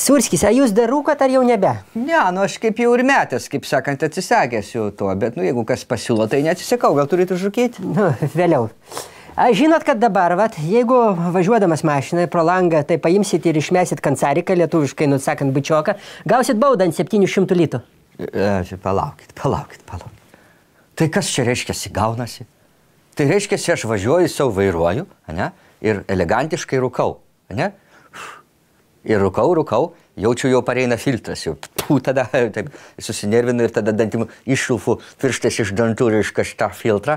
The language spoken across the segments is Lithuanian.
Surskis, ar jūs dar rūkat ar jau nebe? Ne, nu aš kaip jau ir metęs, kaip sakant, atsisakęs jau to, bet nu jeigu kas pasiūlo, tai neatsisakau, gal turite žukėti? Nu, vėliau. A, žinot, kad dabar, vat, jeigu važiuodamas mašiną pro langą, tai paimsit ir išmesit kancariką, lietuviškai, nusakant, bučioką, gausit baudą ant 700 litų. E, e palaukit, palaukit, palaukit. Tai kas čia reiškia, gaunasi? Tai reiškia, aš važiuoju savo vairuoju, ne, ir elegantiškai rūkau, ne? Uf. Ir rūkau, rūkau, jaučiu jau pareina filtras, jau pū, tada taip, susinervinu ir tada dantim iššūfu pirštais iš dantų ir iš kažką filtrą,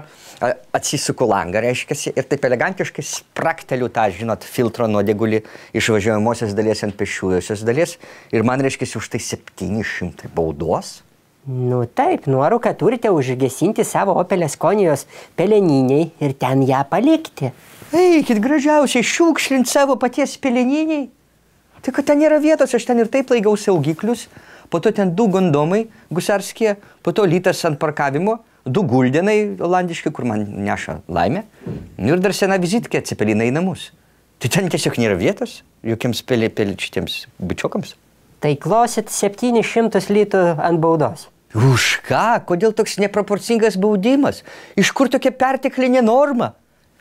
atsisuku langą, reiškia, ir taip elegantiškai sprakteliu tą, žinot, filtro nuodėgulį iš važiuojamosios dalies ant pešiuosios dalies ir man, reiškia, už tai 700 baudos. Nu taip, nuorūką turite užgesinti savo opelės konijos peleniniai ir ten ją palikti. Eikit gražiausiai šiukšlinti savo paties peleniniai. Tai kad ten nėra vietos, aš ten ir taip laikiau saugiklius, po to ten du gondomai gusarskie, po to lytas ant parkavimo, du guldinai olandiški, kur man neša laimę, nu ir dar sena vizitkė atsipelina į namus. Tai ten tiesiog nėra vietos jokiems pelėčitiems bičiokams. Tai klosit 700 litų ant baudos. Už ką? Kodėl toks neproporcingas baudimas? Iš kur tokia perteklinė norma?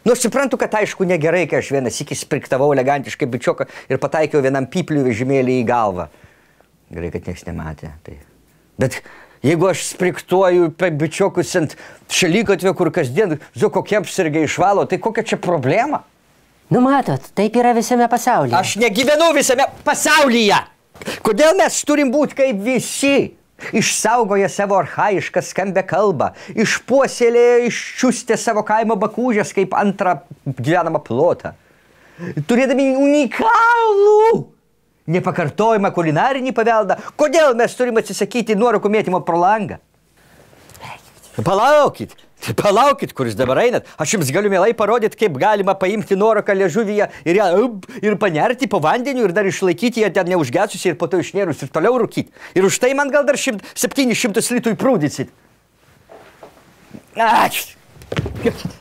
Nu, aš suprantu, kad aišku negerai, kai aš vienas iki spriktavau elegantiškai bičioką ir pataikiau vienam pipliui vežimėlį į galvą. Gerai, kad niekas nematė. Tai. Bet jeigu aš spriktuoju bičiokus ant šalykotvio, kur kasdien zu kokie apsirgiai išvalo, tai kokia čia problema? Nu, matot, taip yra visame pasaulyje. Aš negyvenu visame pasaulyje. Kodėl mes turim būti kaip visi? išsaugoja savo arhaišką skambę kalbą, išpuoselėja iščiūstę savo kaimo bakūžės kaip antrą gyvenamą plotą. Turėdami unikalų nepakartojimą kulinarinį paveldą, kodėl mes turime atsisakyti nuorų mėtymo pro langą? Palaukit, Tai palaukit, kuris dabar einat. Aš jums galiu mielai parodyti, kaip galima paimti nuoroką lėžuvyje ir ją up, ir panerti po vandeniu ir dar išlaikyti ją ten neužgesusi ir po to išnėrus ir toliau rūkyti. Ir už tai man gal dar 700 litų įprūdysit. Ačiū.